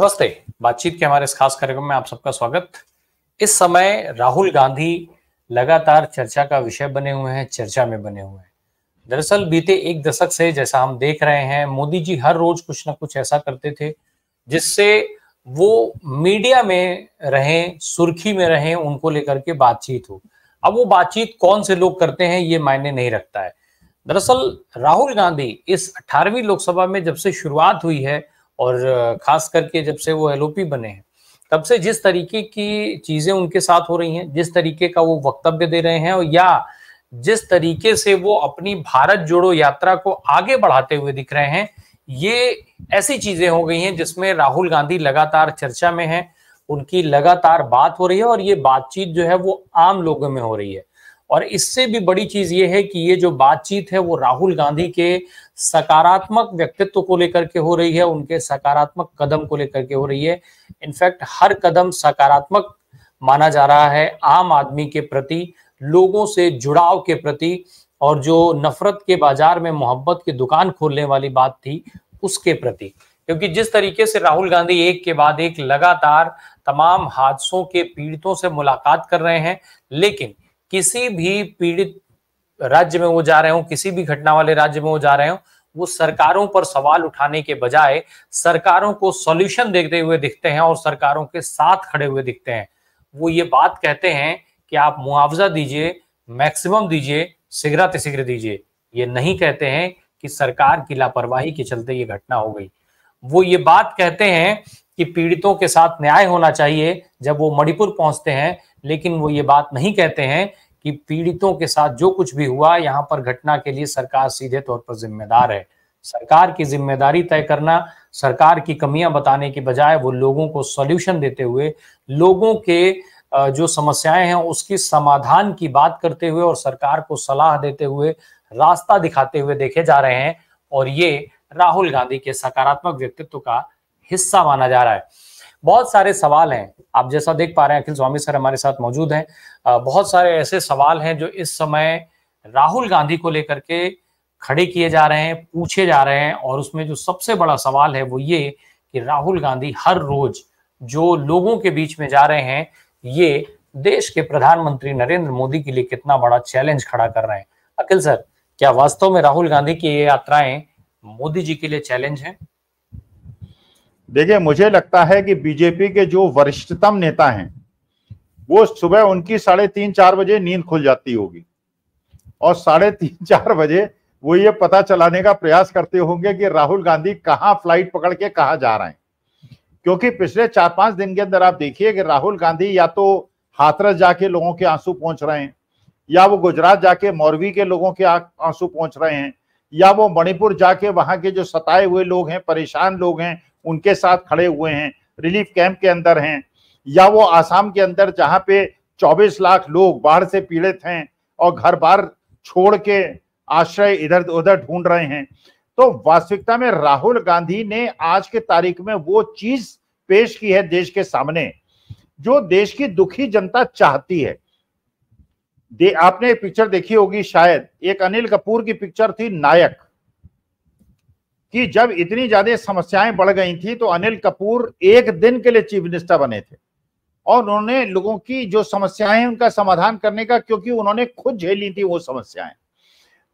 नमस्ते बातचीत के हमारे इस खास कार्यक्रम में आप सबका स्वागत इस समय राहुल गांधी लगातार चर्चा का विषय बने हुए हैं चर्चा में बने हुए हैं दरअसल बीते एक दशक से जैसा हम देख रहे हैं मोदी जी हर रोज कुछ ना कुछ ऐसा करते थे जिससे वो मीडिया में रहें सुर्खी में रहें उनको लेकर के बातचीत हो अब वो बातचीत कौन से लोग करते हैं ये मायने नहीं रखता है दरअसल राहुल गांधी इस अठारहवीं लोकसभा में जब से शुरुआत हुई है और खास करके जब से वो एल बने हैं तब से जिस तरीके की चीजें उनके साथ हो रही हैं जिस तरीके का वो वक्तव्य दे रहे हैं और या जिस तरीके से वो अपनी भारत जोड़ो यात्रा को आगे बढ़ाते हुए दिख रहे हैं ये ऐसी चीजें हो गई हैं जिसमें राहुल गांधी लगातार चर्चा में है उनकी लगातार बात हो रही है और ये बातचीत जो है वो आम लोगों में हो रही है और इससे भी बड़ी चीज ये है कि ये जो बातचीत है वो राहुल गांधी के सकारात्मक व्यक्तित्व को लेकर के हो रही है उनके सकारात्मक कदम को लेकर के हो रही है इनफैक्ट हर कदम सकारात्मक माना जा रहा है आम आदमी के प्रति लोगों से जुड़ाव के प्रति और जो नफरत के बाजार में मोहब्बत की दुकान खोलने वाली बात थी उसके प्रति क्योंकि जिस तरीके से राहुल गांधी एक के बाद एक लगातार तमाम हादसों के पीड़ितों से मुलाकात कर रहे हैं लेकिन किसी भी पीड़ित राज्य में वो जा रहे हो किसी भी घटना वाले राज्य में वो जा रहे हो वो सरकारों पर सवाल उठाने के बजाय सरकारों को सॉल्यूशन देते हुए दिखते हैं और सरकारों के साथ खड़े हुए दिखते हैं वो ये बात कहते हैं कि आप मुआवजा दीजिए मैक्सिमम दीजिए शीघ्र तिशीघ्र दीजिए ये नहीं कहते हैं कि सरकार की लापरवाही के चलते ये घटना हो गई वो ये बात कहते हैं कि पीड़ितों के साथ न्याय होना चाहिए जब वो मणिपुर पहुंचते हैं लेकिन वो ये बात नहीं कहते हैं कि पीड़ितों के साथ जो कुछ भी हुआ यहाँ पर घटना के लिए सरकार सीधे तौर पर जिम्मेदार है सरकार की जिम्मेदारी तय करना सरकार की कमियां बताने की बजाय वो लोगों को सॉल्यूशन देते हुए लोगों के जो समस्याएं हैं उसकी समाधान की बात करते हुए और सरकार को सलाह देते हुए रास्ता दिखाते हुए देखे जा रहे हैं और ये राहुल गांधी के सकारात्मक व्यक्तित्व का हिस्सा माना जा रहा है बहुत सारे सवाल हैं आप जैसा देख पा रहे हैं अखिल स्वामी सर हमारे साथ मौजूद हैं बहुत सारे ऐसे सवाल हैं जो इस समय राहुल गांधी को लेकर के खड़े किए जा रहे हैं पूछे जा रहे हैं और उसमें जो सबसे बड़ा सवाल है वो ये कि राहुल गांधी हर रोज जो लोगों के बीच में जा रहे हैं ये देश के प्रधानमंत्री नरेंद्र मोदी के लिए कितना बड़ा चैलेंज खड़ा कर रहे हैं अखिल सर क्या वास्तव में राहुल गांधी की ये यात्राएं मोदी जी के लिए चैलेंज है देखिए मुझे लगता है कि बीजेपी के जो वरिष्ठतम नेता हैं वो सुबह उनकी साढ़े तीन चार बजे नींद खुल जाती होगी और साढ़े तीन चार बजे वो ये पता चलाने का प्रयास करते होंगे कि राहुल गांधी कहाँ फ्लाइट पकड़ के कहा जा रहे हैं क्योंकि पिछले चार पांच दिन के अंदर आप देखिए कि राहुल गांधी या तो हाथरस जाके लोगों के आंसू पहुंच रहे हैं या वो गुजरात जाके मौरवी के लोगों के आंसू पहुंच रहे हैं या वो मणिपुर जाके वहां के जो सताए हुए लोग हैं परेशान लोग हैं उनके साथ खड़े हुए हैं रिलीफ कैंप के अंदर हैं या वो आसाम के अंदर जहाँ पे 24 लाख लोग बाढ़ से पीड़ित हैं और घर बार छोड़ के आश्रय इधर उधर ढूंढ रहे हैं तो वास्तविकता में राहुल गांधी ने आज के तारीख में वो चीज पेश की है देश के सामने जो देश की दुखी जनता चाहती है दे, आपने पिक्चर देखी होगी शायद एक अनिल कपूर की पिक्चर थी नायक कि जब इतनी ज्यादा समस्याएं बढ़ गई थी तो अनिल कपूर एक दिन के लिए चीफ मिनिस्टर बने थे और उन्होंने लोगों की जो समस्याएं उनका समाधान करने का क्योंकि उन्होंने खुद झेली थी वो समस्याएं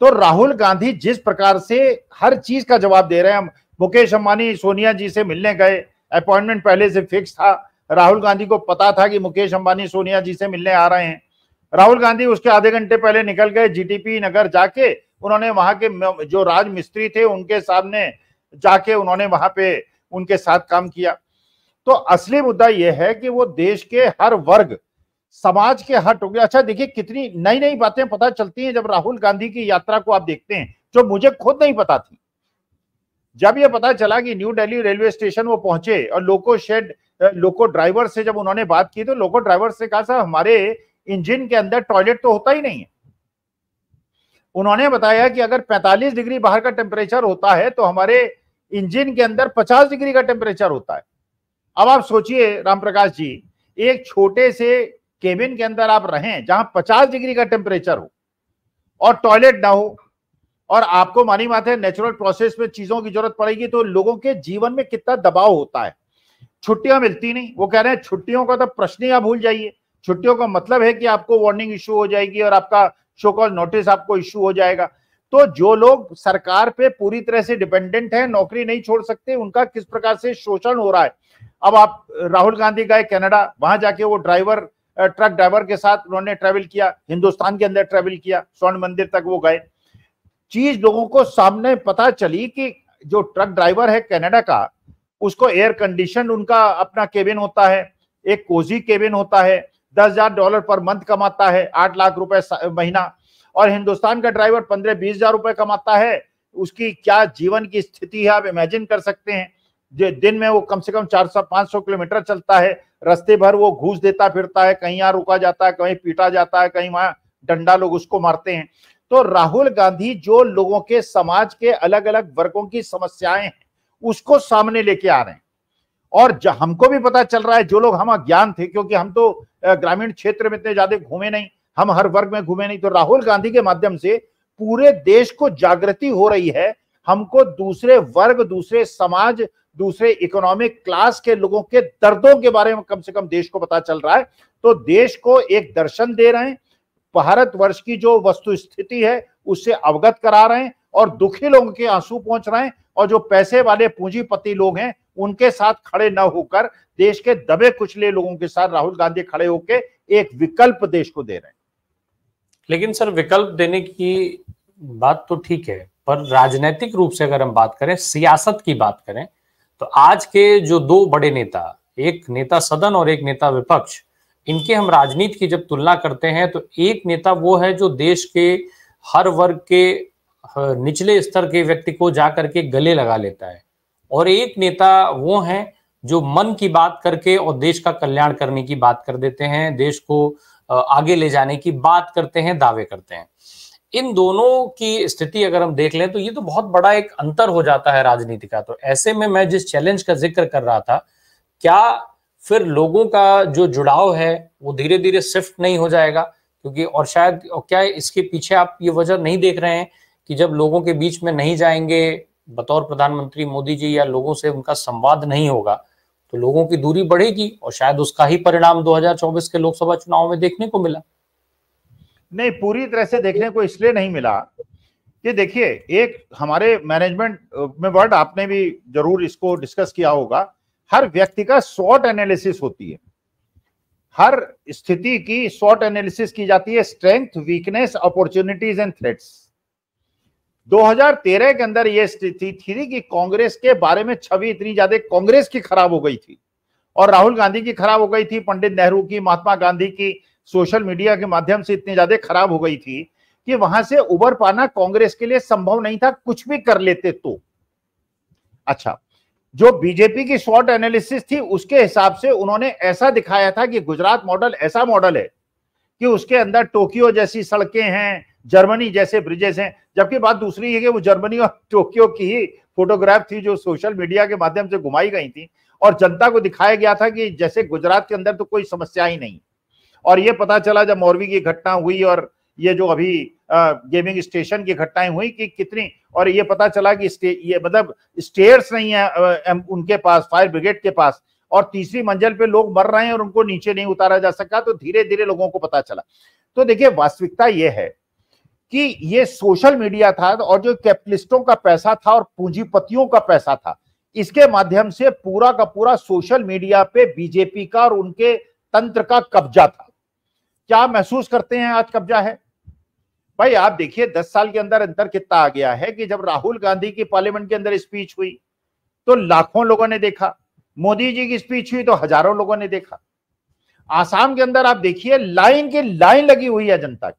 तो राहुल गांधी जिस प्रकार से हर चीज का जवाब दे रहे हैं मुकेश अंबानी सोनिया जी से मिलने गए अपॉइंटमेंट पहले से फिक्स था राहुल गांधी को पता था कि मुकेश अंबानी सोनिया जी से मिलने आ रहे हैं राहुल गांधी उसके आधे घंटे पहले निकल गए जीटीपी नगर जाके उन्होंने वहां के जो राजमिस्त्री थे उनके सामने जाके उन्होंने वहां पे उनके साथ काम किया तो असली मुद्दा यह है कि वो देश के हर वर्ग समाज के हर टुकड़े अच्छा देखिए कितनी नई नई बातें पता चलती हैं जब राहुल गांधी की यात्रा को आप देखते हैं जो मुझे खुद नहीं पता थी जब ये पता चला कि न्यू दिल्ली रेलवे स्टेशन वो पहुंचे और लोको शेड लोको ड्राइवर से जब उन्होंने बात की तो लोको ड्राइवर से कहा सर हमारे इंजन के अंदर टॉयलेट तो होता ही नहीं है उन्होंने बताया कि अगर 45 डिग्री बाहर का टेम्परेचर होता है तो हमारे इंजन के अंदर 50 डिग्री का टेम्परेचर होता है अब आप सोचिए राम प्रकाश जी एक छोटे से केबिन के अंदर आप रहें जहां 50 डिग्री का टेम्परेचर हो और टॉयलेट ना हो और आपको मानी बात है नेचुरल प्रोसेस में चीजों की जरूरत पड़ेगी तो लोगों के जीवन में कितना दबाव होता है छुट्टियां मिलती नहीं वो कह रहे हैं छुट्टियों का तो प्रश्न ही आप भूल जाइए छुट्टियों का मतलब है कि आपको वार्निंग इश्यू हो जाएगी और आपका शो कॉज नोटिस आपको इश्यू हो जाएगा तो जो लोग सरकार पे पूरी तरह से डिपेंडेंट है नौकरी नहीं छोड़ सकते उनका किस प्रकार से शोषण हो रहा है अब आप राहुल गांधी गए कनाडा वहां जाके वो ड्राइवर ट्रक ड्राइवर के साथ उन्होंने ट्रेवल किया हिंदुस्तान के अंदर ट्रेवल किया स्वर्ण मंदिर तक वो गए चीज लोगों को सामने पता चली कि जो ट्रक ड्राइवर है कनाडा का उसको एयर कंडीशन उनका अपना केबिन होता है एक कोजी केबिन होता है दस हजार डॉलर पर मंथ कमाता है आठ लाख रुपए महीना और हिंदुस्तान का ड्राइवर पंद्रह बीस हजार रुपए कमाता है उसकी क्या जीवन की स्थिति है आप इमेजिन कर सकते हैं जो दिन में वो कम से कम चार सौ पांच सौ किलोमीटर चलता है रस्ते भर वो घूस देता फिरता है कहीं यहाँ रुका जाता है कहीं पीटा जाता है कहीं वहां डंडा लोग उसको मारते हैं तो राहुल गांधी जो लोगों के समाज के अलग अलग वर्गों की समस्याएं हैं उसको सामने लेके आ रहे हैं और हमको भी पता चल रहा है जो लोग हम अज्ञान थे क्योंकि हम तो ग्रामीण क्षेत्र में इतने ज्यादा घूमे नहीं हम हर वर्ग में घूमे नहीं तो राहुल गांधी के माध्यम से पूरे देश को जागृति हो रही है हमको दूसरे वर्ग दूसरे समाज दूसरे इकोनॉमिक क्लास के लोगों के दर्दों के बारे में कम से कम देश को पता चल रहा है तो देश को एक दर्शन दे रहे हैं भारत वर्ष की जो वस्तु स्थिति है उससे अवगत करा रहे हैं और दुखी लोगों के आंसू पहुंच रहे हैं और जो पैसे वाले पूंजीपति लोग हैं उनके साथ खड़े न होकर देश के दबे कुचले लोगों के साथ राहुल गांधी खड़े होकर एक विकल्प देश को दे रहे हैं लेकिन सर विकल्प देने की बात तो ठीक है पर राजनीतिक रूप से अगर हम बात करें सियासत की बात करें तो आज के जो दो बड़े नेता एक नेता सदन और एक नेता विपक्ष इनके हम राजनीति की जब तुलना करते हैं तो एक नेता वो है जो देश के हर वर्ग के निचले स्तर के व्यक्ति को जाकर के गले लगा लेता है और एक नेता वो हैं जो मन की बात करके और देश का कल्याण करने की बात कर देते हैं देश को आगे ले जाने की बात करते हैं दावे करते हैं इन दोनों की स्थिति अगर हम देख लें तो ये तो बहुत बड़ा एक अंतर हो जाता है राजनीति का तो ऐसे में मैं जिस चैलेंज का जिक्र कर रहा था क्या फिर लोगों का जो जुड़ाव है वो धीरे धीरे शिफ्ट नहीं हो जाएगा क्योंकि और शायद और क्या इसके पीछे आप ये वजह नहीं देख रहे हैं कि जब लोगों के बीच में नहीं जाएंगे बतौर प्रधानमंत्री मोदी जी या लोगों से उनका संवाद नहीं होगा तो लोगों की दूरी बढ़ेगी और शायद उसका ही परिणाम 2024 के लोकसभा चुनाव में देखने को मिला नहीं पूरी तरह से देखने को इसलिए नहीं मिला कि देखिए एक हमारे मैनेजमेंट में वर्ड आपने भी जरूर इसको डिस्कस किया होगा हर व्यक्ति का शॉर्ट एनालिसिस होती है हर स्थिति की शॉर्ट एनालिसिस की जाती है strength weakness opportunities and threats 2013 के अंदर यह स्थिति थी कि कांग्रेस के बारे में छवि इतनी ज्यादा कांग्रेस की खराब हो गई थी और राहुल गांधी की खराब हो गई थी पंडित नेहरू की महात्मा गांधी की सोशल मीडिया के माध्यम से इतनी ज्यादा खराब हो गई थी कि वहां से उबर पाना कांग्रेस के लिए संभव नहीं था कुछ भी कर लेते तो अच्छा जो बीजेपी की शॉर्ट एनालिसिस थी उसके हिसाब से उन्होंने ऐसा दिखाया था कि गुजरात मॉडल ऐसा मॉडल है कि उसके अंदर टोक्यो जैसी सड़कें हैं जर्मनी जैसे ब्रिजेस हैं जबकि बात दूसरी है कि वो जर्मनी और टोक्यो की ही फोटोग्राफ थी जो सोशल मीडिया के माध्यम से घुमाई गई थी और जनता को दिखाया गया था कि जैसे गुजरात के अंदर तो कोई समस्या ही नहीं और ये पता चला जब मौरवी की घटना हुई और ये जो अभी आ, गेमिंग स्टेशन की घटनाएं हुई कि कितनी और ये पता चला कि ये मतलब स्टेयर्स नहीं है उनके पास फायर ब्रिगेड के पास और तीसरी मंजिल पे लोग मर रहे हैं और उनको नीचे नहीं उतारा जा सका तो धीरे धीरे लोगों को पता चला तो देखिए वास्तविकता ये है कि ये सोशल मीडिया था और जो कैपिटलिस्टों का पैसा था और पूंजीपतियों का पैसा था इसके माध्यम से पूरा का पूरा सोशल मीडिया पे बीजेपी का और उनके तंत्र का कब्जा था क्या महसूस करते हैं आज कब्जा है भाई आप देखिए दस साल के अंदर अंतर कितना आ गया है कि जब राहुल गांधी की पार्लियामेंट के अंदर स्पीच हुई तो लाखों लोगों ने देखा मोदी जी की स्पीच हुई तो हजारों लोगों ने देखा आसाम के अंदर आप देखिए लाइन की लाइन लगी हुई है जनता की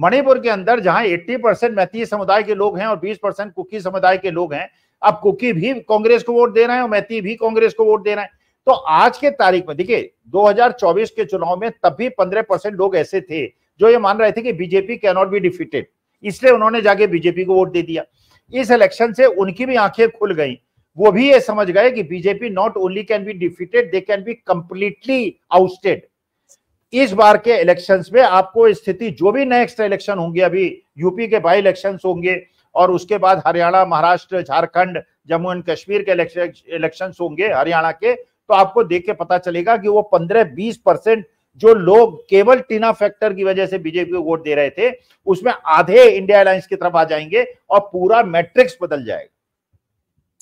मणिपुर के अंदर जहां 80 परसेंट मैथी समुदाय के लोग हैं और 20 परसेंट कुकी समुदाय के लोग हैं अब कुकी भी कांग्रेस को वोट दे रहे हैं और मैथी भी कांग्रेस को वोट दे रहे हैं तो आज के तारीख में देखिए 2024 के चुनाव में तब भी पंद्रह परसेंट लोग ऐसे थे जो ये मान रहे थे कि बीजेपी नॉट बी डिफीटेड इसलिए उन्होंने जाके बीजेपी को वोट दे दिया इस इलेक्शन से उनकी भी आंखें खुल गई वो भी ये समझ गए कि BJP not only can be defeated they can be completely ousted इस बार के इलेक्शंस में आपको स्थिति जो भी नेक्स्ट इलेक्शन होंगे अभी यूपी के बाई इलेक्शन होंगे और उसके बाद हरियाणा महाराष्ट्र झारखंड जम्मू एंड कश्मीर के इलेक्शन होंगे हरियाणा के तो आपको देख के पता चलेगा कि वो पंद्रह बीस परसेंट जो लोग केवल टीना फैक्टर की वजह से बीजेपी को वोट दे रहे थे उसमें आधे इंडिया अलायंस की तरफ आ जाएंगे और पूरा मैट्रिक्स बदल जाएगा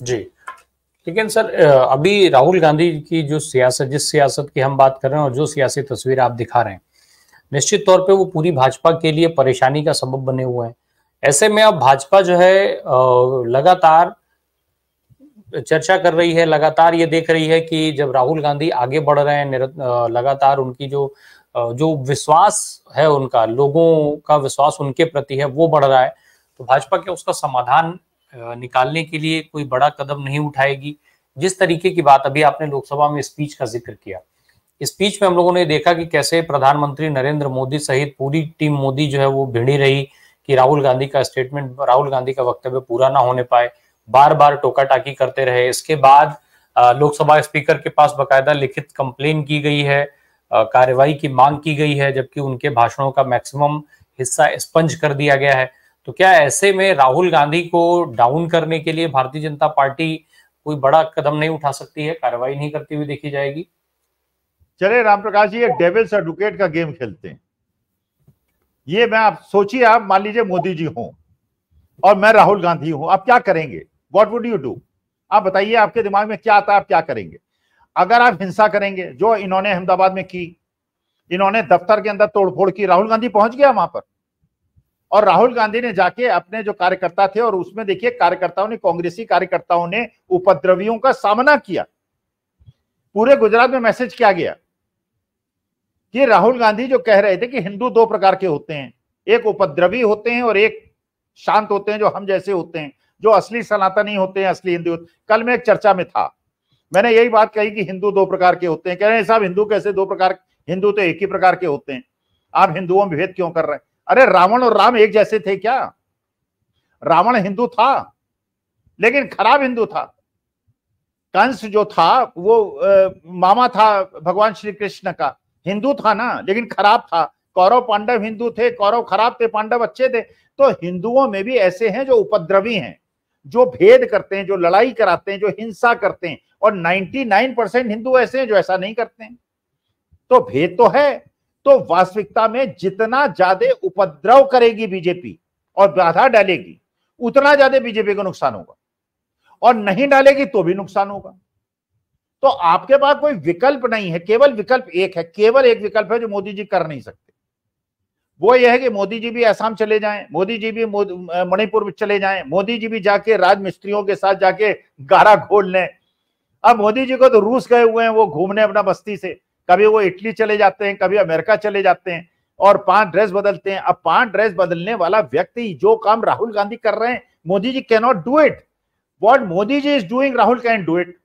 जी लेकिन सर अभी राहुल गांधी की जो सियासत जिस सियासत की हम बात कर रहे हैं और जो सियासी तस्वीर आप दिखा रहे हैं निश्चित तौर पे वो पूरी भाजपा के लिए परेशानी का सबब बने हुए हैं ऐसे में अब भाजपा जो है लगातार चर्चा कर रही है लगातार ये देख रही है कि जब राहुल गांधी आगे बढ़ रहे हैं लगातार उनकी जो जो विश्वास है उनका लोगों का विश्वास उनके प्रति है वो बढ़ रहा है तो भाजपा क्या उसका समाधान निकालने के लिए कोई बड़ा कदम नहीं उठाएगी जिस तरीके की बात अभी आपने लोकसभा में स्पीच का जिक्र किया स्पीच में हम लोगों ने देखा कि कैसे प्रधानमंत्री नरेंद्र मोदी सहित पूरी टीम मोदी जो है वो भिड़ी रही कि राहुल गांधी का स्टेटमेंट राहुल गांधी का वक्तव्य पूरा ना होने पाए बार बार टोका टाकी करते रहे इसके बाद लोकसभा स्पीकर के पास बकायदा लिखित कंप्लेन की गई है कार्रवाई की मांग की गई है जबकि उनके भाषणों का मैक्सिमम हिस्सा स्पंज कर दिया गया है तो क्या ऐसे में राहुल गांधी को डाउन करने के लिए भारतीय जनता पार्टी कोई बड़ा कदम नहीं उठा सकती है कार्रवाई नहीं करती हुई देखी जाएगी चले राम प्रकाश जी एक डेविल्स एडवोकेट का गेम खेलते हैं ये मैं आप सोचिए आप मान लीजिए मोदी जी हो और मैं राहुल गांधी हूं आप क्या करेंगे वॉट वुड यू डू आप बताइए आपके दिमाग में क्या आता है आप क्या करेंगे अगर आप हिंसा करेंगे जो इन्होंने अहमदाबाद में की इन्होंने दफ्तर के अंदर तोड़फोड़ की राहुल गांधी पहुंच गया वहां पर और राहुल गांधी ने जाके अपने जो कार्यकर्ता थे और उसमें देखिए कार्यकर्ताओं ने कांग्रेसी कार्यकर्ताओं ने उपद्रवियों का सामना किया पूरे गुजरात में मैसेज किया गया कि राहुल गांधी जो कह रहे थे कि हिंदू दो प्रकार के होते हैं एक उपद्रवी होते हैं और एक शांत होते हैं जो हम जैसे होते हैं जो असली सनातनी होते हैं असली हिंदू कल मैं एक चर्चा में था मैंने यही बात कही कि हिंदू दो प्रकार के होते हैं कह रहे हैं साहब हिंदू कैसे दो प्रकार हिंदू तो एक ही प्रकार के होते हैं आप हिंदुओं में भेद क्यों कर रहे हैं अरे रावण और राम एक जैसे थे क्या रावण हिंदू था लेकिन खराब हिंदू था कंस जो था वो आ, मामा था भगवान श्री कृष्ण का हिंदू था ना लेकिन खराब था कौरव पांडव हिंदू थे कौरव खराब थे पांडव अच्छे थे तो हिंदुओं में भी ऐसे हैं जो उपद्रवी हैं जो भेद करते हैं जो लड़ाई कराते हैं जो हिंसा करते हैं और 99 परसेंट हिंदू ऐसे हैं जो ऐसा नहीं करते हैं तो भेद तो है तो वास्तविकता में जितना ज्यादा उपद्रव करेगी बीजेपी और बाधा डालेगी उतना ज्यादा बीजेपी को नुकसान होगा और नहीं डालेगी तो भी नुकसान होगा तो आपके पास कोई विकल्प नहीं है केवल विकल्प एक है केवल एक विकल्प है जो मोदी जी कर नहीं सकते वो यह है कि मोदी जी भी आसाम चले जाएं मोदी जी भी मणिपुर चले जाएं मोदी जी भी जाके राजमिस्त्रियों के साथ जाके गारा खोल लें अब मोदी जी को तो रूस गए हुए हैं वो घूमने अपना बस्ती से कभी वो इटली चले जाते हैं कभी अमेरिका चले जाते हैं और पांच ड्रेस बदलते हैं अब पांच ड्रेस बदलने वाला व्यक्ति जो काम राहुल गांधी कर रहे हैं Modi ji cannot do it what Modi ji is doing Rahul can do it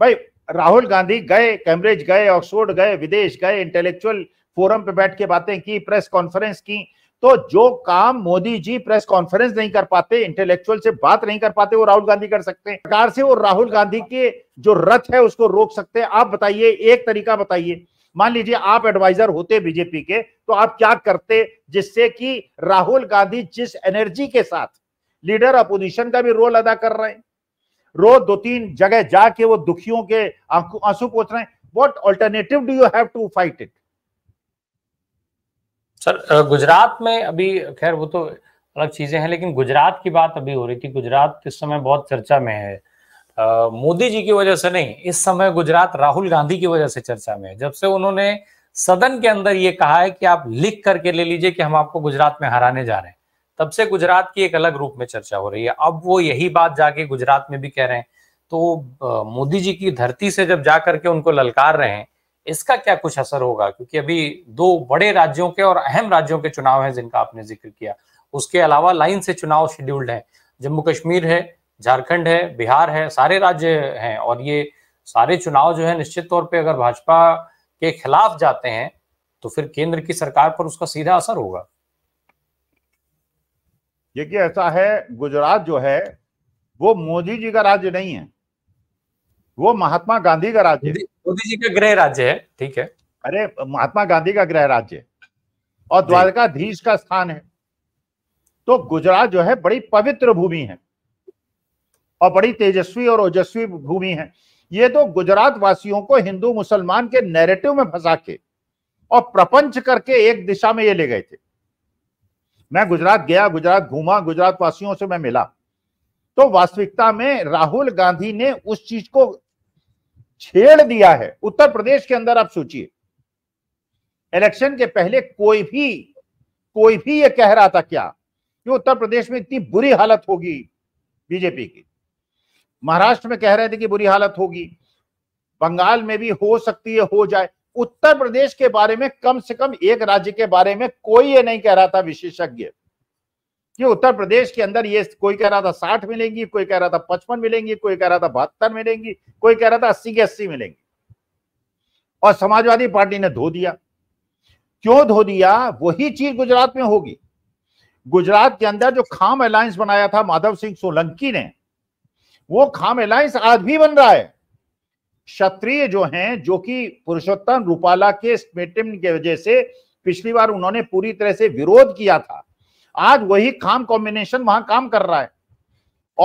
भाई राहुल गांधी गए कैम्ब्रिज गए ऑक्सफोर्ड गए विदेश गए इंटेलेक्चुअल फोरम पे बैठ के बातें की प्रेस कॉन्फ्रेंस की तो जो काम मोदी जी प्रेस कॉन्फ्रेंस नहीं कर पाते इंटेलेक्चुअल से बात नहीं कर पाते वो राहुल गांधी कर सकते हैं प्रकार से वो राहुल गांधी के जो रथ है उसको रोक सकते हैं आप बताइए एक तरीका बताइए मान लीजिए आप एडवाइजर होते बीजेपी के तो आप क्या करते जिससे कि राहुल गांधी जिस एनर्जी के साथ लीडर अपोजिशन का भी रोल अदा कर रहे हैं रोज दो तीन जगह जाके वो दुखियों के आंसू पोछ रहे हैं what alternative do you have to fight it sir Gujarat में अभी खैर वो तो अलग चीजें हैं लेकिन गुजरात की बात अभी हो रही थी गुजरात इस समय बहुत चर्चा में है मोदी जी की वजह से नहीं इस समय गुजरात राहुल गांधी की वजह से चर्चा में है जब से उन्होंने सदन के अंदर ये कहा है कि आप लिख करके ले लीजिए कि हम आपको गुजरात में हराने जा रहे हैं तब से गुजरात की एक अलग रूप में चर्चा हो रही है अब वो यही बात जाके गुजरात में भी कह रहे हैं तो मोदी जी की धरती से जब जा करके उनको ललकार रहे हैं इसका क्या कुछ असर होगा क्योंकि अभी दो बड़े राज्यों के और अहम राज्यों के चुनाव हैं जिनका आपने जिक्र किया उसके अलावा लाइन से चुनाव शेड्यूल्ड हैं जम्मू कश्मीर है झारखंड है बिहार है सारे राज्य हैं और ये सारे चुनाव जो है निश्चित तौर पर अगर भाजपा के खिलाफ जाते हैं तो फिर केंद्र की सरकार पर उसका सीधा असर होगा देखिए ऐसा है गुजरात जो है वो मोदी जी का राज्य नहीं है वो महात्मा गांधी का राज्य मोदी जी का गृह राज्य है ठीक है अरे महात्मा गांधी का गृह राज्य और द्वारकाधीश का स्थान है तो गुजरात जो है बड़ी पवित्र भूमि है और बड़ी तेजस्वी और ओजस्वी भूमि है ये तो गुजरात वासियों को हिंदू मुसलमान के नैरेटिव में फंसा के और प्रपंच करके एक दिशा में ये ले गए थे मैं गुजरात गया गुजरात घूमा गुजरात वासियों से मैं मिला तो वास्तविकता में राहुल गांधी ने उस चीज को छेड़ दिया है उत्तर प्रदेश के अंदर आप सोचिए इलेक्शन के पहले कोई भी कोई भी ये कह रहा था क्या कि उत्तर प्रदेश में इतनी बुरी हालत होगी बीजेपी की महाराष्ट्र में कह रहे थे कि बुरी हालत होगी बंगाल में भी हो सकती है हो जाए उत्तर प्रदेश के बारे में कम से कम एक राज्य के बारे में कोई ये नहीं कह रहा था विशेषज्ञ कि उत्तर प्रदेश के अंदर ये कोई कह रहा था साठ मिलेंगी कोई कह रहा था पचपन मिलेंगी कोई कह रहा था बहत्तर मिलेंगी कोई कह रहा था अस्सी के अस्सी मिलेंगी और समाजवादी पार्टी ने धो दिया क्यों धो दिया वही चीज गुजरात में होगी गुजरात के अंदर जो खाम अलायंस बनाया था माधव सिंह सोलंकी ने वो खाम अलायंस आज भी बन रहा है क्षत्रिय जो हैं जो कि पुरुषोत्तम रूपाला के स्टेटमेंट की वजह से पिछली बार उन्होंने पूरी तरह से विरोध किया था आज वही खाम कॉम्बिनेशन वहां काम कर रहा है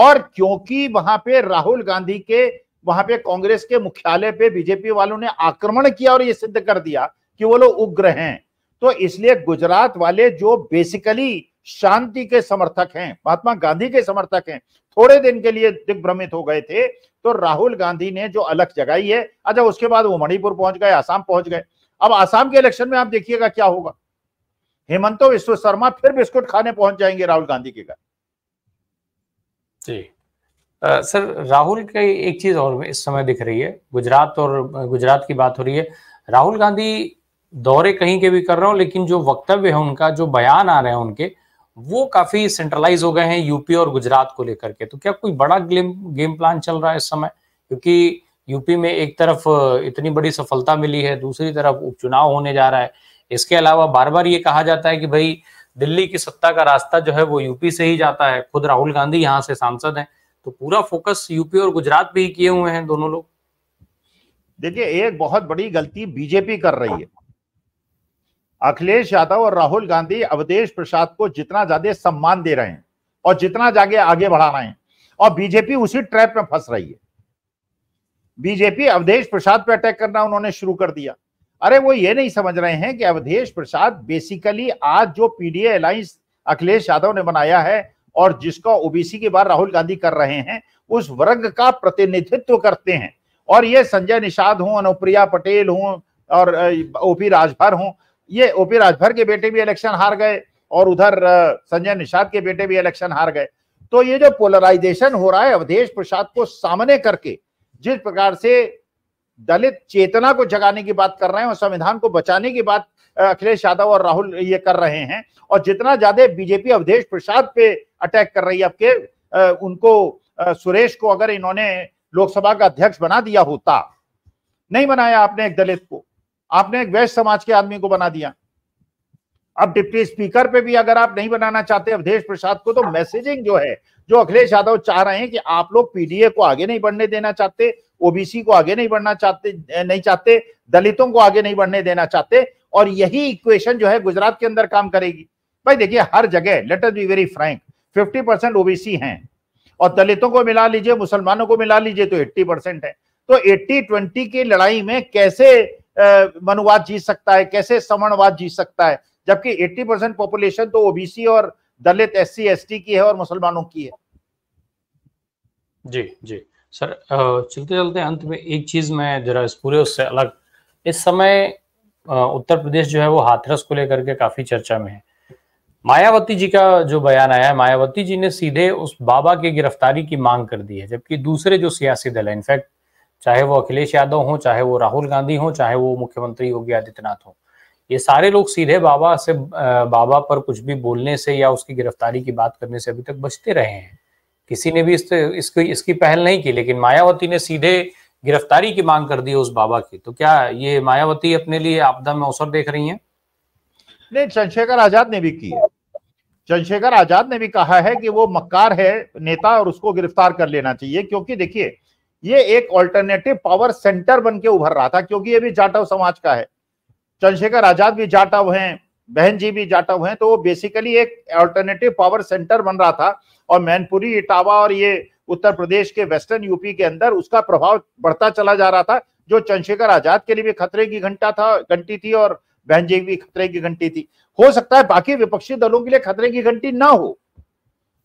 और क्योंकि वहां पे राहुल गांधी के वहां पे कांग्रेस के मुख्यालय पे बीजेपी वालों ने आक्रमण किया और ये सिद्ध कर दिया कि वो लोग उग्र हैं तो इसलिए गुजरात वाले जो बेसिकली शांति के समर्थक हैं महात्मा गांधी के समर्थक हैं थोड़े दिन के लिए दिग्भ्रमित हो गए थे तो राहुल गांधी ने जो अलग जगाई है अच्छा उसके बाद वो मणिपुर पहुंच गए आसाम पहुंच गए अब आसाम के इलेक्शन में आप देखिएगा क्या होगा हेमंतो विश्व शर्मा फिर बिस्कुट खाने पहुंच जाएंगे राहुल गांधी के घर जी आ, सर राहुल की एक चीज और इस समय दिख रही है गुजरात और गुजरात की बात हो रही है राहुल गांधी दौरे कहीं के भी कर रहे हो लेकिन जो वक्तव्य है उनका जो बयान आ रहे हैं उनके वो काफी सेंट्रलाइज हो गए हैं यूपी और गुजरात को लेकर के तो क्या कोई बड़ा गेम प्लान चल रहा है इस समय क्योंकि यूपी में एक तरफ इतनी बड़ी सफलता मिली है दूसरी तरफ उपचुनाव होने जा रहा है इसके अलावा बार बार ये कहा जाता है कि भाई दिल्ली की सत्ता का रास्ता जो है वो यूपी से ही जाता है खुद राहुल गांधी यहाँ से सांसद हैं तो पूरा फोकस यूपी और गुजरात पे ही किए हुए हैं दोनों लोग देखिए एक बहुत बड़ी गलती बीजेपी कर रही है अखिलेश यादव और राहुल गांधी अवधेश प्रसाद को जितना ज्यादा सम्मान दे रहे हैं और जितना जागे आगे बढ़ा रहे हैं और बीजेपी उसी ट्रैप में फंस रही है बीजेपी अवधेश प्रसाद पे अटैक करना उन्होंने शुरू कर दिया अरे वो ये नहीं समझ रहे हैं कि अवधेश प्रसाद बेसिकली आज जो पीडीए अलायंस अखिलेश यादव ने बनाया है और जिसका ओबीसी के बाद राहुल गांधी कर रहे हैं उस वर्ग का प्रतिनिधित्व करते हैं और ये संजय निषाद हों अनुप्रिया पटेल हों और ओपी राजभर हों ये ओपी राजभर के बेटे भी इलेक्शन हार गए और उधर संजय निषाद के बेटे भी इलेक्शन हार गए तो ये जो पोलराइजेशन हो रहा है अवधेश प्रसाद को सामने करके जिस प्रकार से दलित चेतना को जगाने की बात कर रहे हैं और संविधान को बचाने की बात अखिलेश यादव और राहुल ये कर रहे हैं और जितना ज्यादा बीजेपी अवधेश प्रसाद पे अटैक कर रही है आपके उनको सुरेश को अगर इन्होंने लोकसभा का अध्यक्ष बना दिया होता नहीं बनाया आपने एक दलित को आपने एक वैश्य समाज के आदमी को बना दिया अब डिप्टी स्पीकर पे भी अगर आप नहीं बनाना चाहते अवधेश प्रसाद को तो मैसेजिंग जो है जो अखिलेश यादव चाह रहे हैं कि आप लोग पीडीए को आगे नहीं बढ़ने देना चाहते ओबीसी को आगे नहीं बढ़ना चाहते नहीं चाहते दलितों को आगे नहीं बढ़ने देना चाहते और यही इक्वेशन जो है गुजरात के अंदर काम करेगी भाई देखिए हर जगह let us be very frank 50 percent OBC हैं और दलितों को मिला लीजिए मुसलमानों को मिला लीजिए तो 80 परसेंट है तो 80 20 की लड़ाई में कैसे मनुवाद जीत सकता है कैसे समणवाद जीत सकता है जबकि 80 परसेंट पॉपुलेशन तो ओबीसी और दलित एस सी की है और मुसलमानों की है जी जी सर चलते चलते अंत में एक चीज मैं जरा इस पूरे उससे अलग इस समय उत्तर प्रदेश जो है वो हाथरस को लेकर के काफी चर्चा में है मायावती जी का जो बयान आया है मायावती जी ने सीधे उस बाबा की गिरफ्तारी की मांग कर दी है जबकि दूसरे जो सियासी दल है इनफैक्ट चाहे वो अखिलेश यादव हो चाहे वो राहुल गांधी हो चाहे वो मुख्यमंत्री योगी आदित्यनाथ हो ये सारे लोग सीधे बाबा से बाबा पर कुछ भी बोलने से या उसकी गिरफ्तारी की बात करने से अभी तक बचते रहे हैं किसी ने भी इस इसकी इसकी पहल नहीं की लेकिन मायावती ने सीधे गिरफ्तारी की मांग कर दी उस बाबा की तो क्या ये मायावती अपने लिए आपदा में अवसर देख रही है नहीं चंद्रशेखर आजाद ने भी की है चंद्रशेखर आजाद ने भी कहा है कि वो मक्कार है नेता और उसको गिरफ्तार कर लेना चाहिए क्योंकि देखिए ये एक ऑल्टरनेटिव पावर सेंटर बन के उभर रहा था क्योंकि ये भी जाटव समाज का है चंद्रशेखर आजाद भी जाटव हैं बहन जी भी जाटव हैं तो वो बेसिकली एक अल्टरनेटिव पावर सेंटर बन रहा था और मैनपुरी इटावा और ये उत्तर प्रदेश के वेस्टर्न यूपी के अंदर उसका प्रभाव बढ़ता चला जा रहा था जो चंद्रशेखर आजाद के लिए भी खतरे की घंटा था घंटी थी और बहन जी भी खतरे की घंटी थी हो सकता है बाकी विपक्षी दलों के लिए खतरे की घंटी ना हो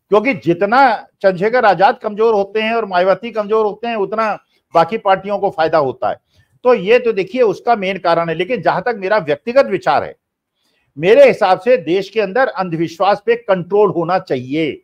क्योंकि जितना चंद्रशेखर आजाद कमजोर होते हैं और मायावती कमजोर होते हैं उतना बाकी पार्टियों को फायदा होता है तो ये तो देखिए उसका मेन कारण है लेकिन जहां तक मेरा व्यक्तिगत विचार है मेरे हिसाब से देश के अंदर अंधविश्वास पे कंट्रोल होना चाहिए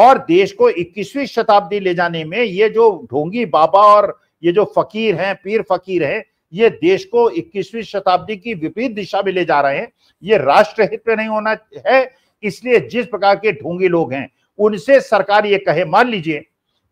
और देश को 21वीं शताब्दी ले जाने में ये जो ढोंगी बाबा और ये जो फकीर हैं पीर फकीर हैं ये देश को 21वीं शताब्दी की विपरीत दिशा में ले जा रहे हैं ये राष्ट्र हित में नहीं होना है इसलिए जिस प्रकार के ढोंगी लोग हैं उनसे सरकार ये कहे मान लीजिए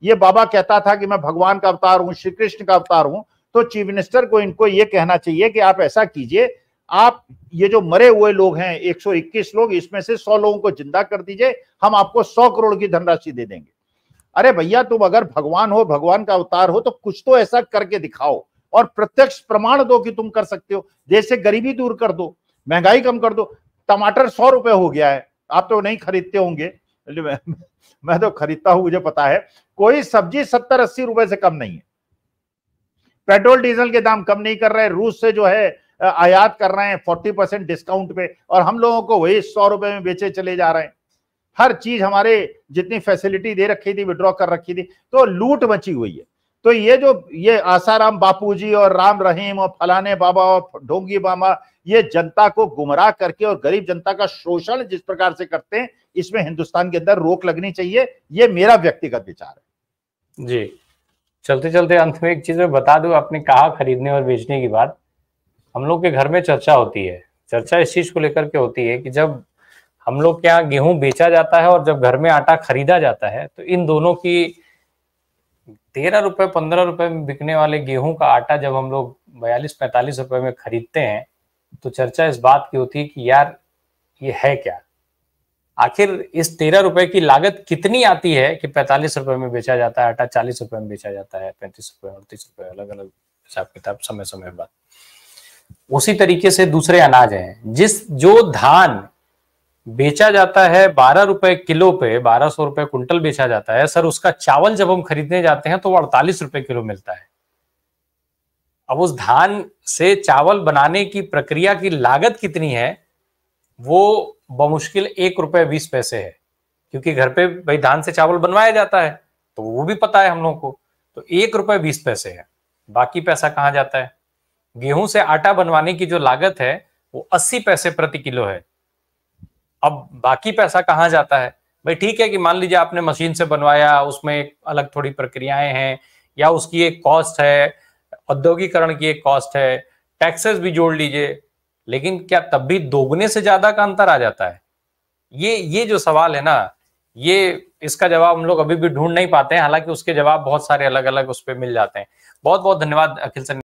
ये बाबा कहता था कि मैं भगवान का अवतार हूँ श्री कृष्ण का अवतार हूँ तो चीफ मिनिस्टर को इनको ये कहना चाहिए कि आप ऐसा कीजिए आप ये जो मरे हुए लोग हैं 121 लोग इसमें से 100 लोगों को जिंदा कर दीजिए हम आपको 100 करोड़ की धनराशि दे देंगे अरे भैया तुम अगर भगवान हो भगवान का अवतार हो तो कुछ तो ऐसा करके दिखाओ और प्रत्यक्ष प्रमाण दो कि तुम कर सकते हो देश से गरीबी दूर कर दो महंगाई कम कर दो टमाटर सौ रुपए हो गया है आप तो नहीं खरीदते होंगे मैं तो खरीदता हूं मुझे पता है कोई सब्जी सत्तर अस्सी रुपए से कम नहीं है पेट्रोल डीजल के दाम कम नहीं कर रहे रूस से जो है आयात कर रहे हैं फोर्टी परसेंट डिस्काउंट पे और हम लोगों को वही सौ रुपए में बेचे चले जा रहे हैं हर चीज हमारे जितनी फैसिलिटी दे रखी थी विड्रॉ कर रखी थी तो लूट मची हुई है तो ये जो ये आसाराम जी और राम रहीम और फलाने बाबा और ढोंगी बाबा ये जनता को गुमराह करके और गरीब जनता का शोषण जिस प्रकार से करते हैं इसमें हिंदुस्तान के अंदर रोक लगनी चाहिए ये मेरा व्यक्तिगत विचार है जी चलते चलते अंत में एक चीज में बता दू आपने कहा खरीदने और बेचने की बात हम लोग के घर में चर्चा होती है चर्चा इस चीज को लेकर के होती है कि जब हम लोग के यहाँ गेहूं बेचा जाता है और जब घर में आटा खरीदा जाता है तो इन दोनों की तेरह रुपए पंद्रह रुपए में बिकने वाले गेहूं का आटा जब हम लोग बयालीस पैंतालीस रुपए में खरीदते हैं तो चर्चा इस बात की होती है कि यार ये है क्या आखिर इस तेरह रुपए की लागत कितनी आती है कि पैंतालीस रुपए में बेचा जाता है आटा चालीस रुपए में बेचा जाता है पैंतीस रुपए अड़तीस रुपए अलग अलग हिसाब किताब समय समय बाद उसी तरीके से दूसरे अनाज हैं जिस जो धान बेचा जाता है बारह रुपए किलो पे बारह सौ रुपए कुंटल बेचा जाता है सर उसका चावल जब हम खरीदने जाते हैं तो वो अड़तालीस रुपए किलो मिलता है अब उस धान से चावल बनाने की प्रक्रिया की लागत कितनी है वो बमुश्किल एक रुपए बीस पैसे है क्योंकि घर पे भाई धान से चावल बनवाया जाता है तो वो भी पता है हम लोगों को तो एक रुपए बीस पैसे है बाकी पैसा कहाँ जाता है गेहूं से आटा बनवाने की जो लागत है वो अस्सी पैसे प्रति किलो है अब बाकी पैसा कहाँ जाता है भाई ठीक है कि मान लीजिए आपने मशीन से बनवाया उसमें एक अलग थोड़ी प्रक्रियाएं हैं या उसकी एक कॉस्ट है औद्योगिकरण की एक कॉस्ट है टैक्सेस भी जोड़ लीजिए लेकिन क्या तब भी दोगुने से ज्यादा का अंतर आ जाता है ये ये जो सवाल है ना ये इसका जवाब हम लोग अभी भी ढूंढ नहीं पाते हैं हालांकि उसके जवाब बहुत सारे अलग अलग उस पर मिल जाते हैं बहुत बहुत धन्यवाद अखिल सर